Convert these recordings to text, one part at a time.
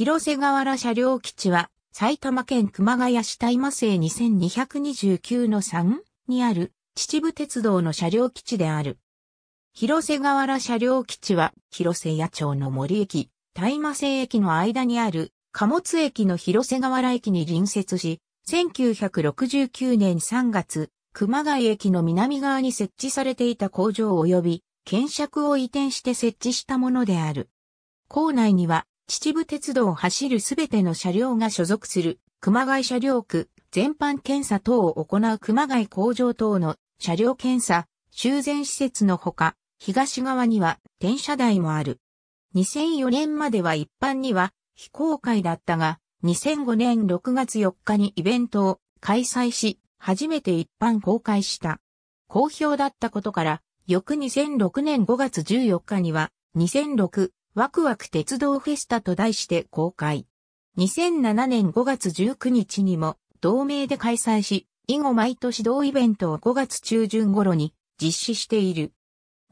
広瀬河原車両基地は、埼玉県熊谷市大麻生2229の3にある秩父鉄道の車両基地である。広瀬河原車両基地は、広瀬野町の森駅、大麻生駅の間にある貨物駅の広瀬河原駅に隣接し、1969年3月、熊谷駅の南側に設置されていた工場及び、検釈を移転して設置したものである。校内には秩父鉄道を走るすべての車両が所属する熊谷車両区全般検査等を行う熊谷工場等の車両検査、修繕施設のほか、東側には転車台もある。2004年までは一般には非公開だったが、2005年6月4日にイベントを開催し、初めて一般公開した。好評だったことから、翌2006年5月14日には、2006ワクワク鉄道フェスタと題して公開。2007年5月19日にも同名で開催し、以後毎年同イベントを5月中旬頃に実施している。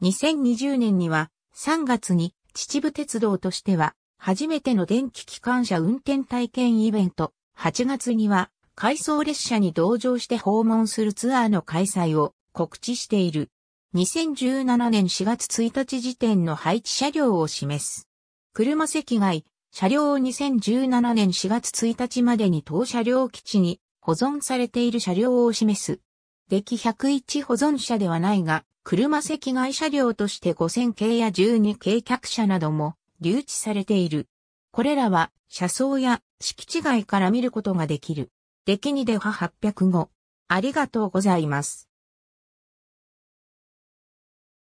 2020年には3月に秩父鉄道としては初めての電気機関車運転体験イベント、8月には回送列車に同乗して訪問するツアーの開催を告知している。2017年4月1日時点の配置車両を示す。車席外、車両を2017年4月1日までに当車両基地に保存されている車両を示す。来101保存車ではないが、車席外車両として5000系や12系客車なども留置されている。これらは車窓や敷地外から見ることができる。出来2では805。ありがとうございます。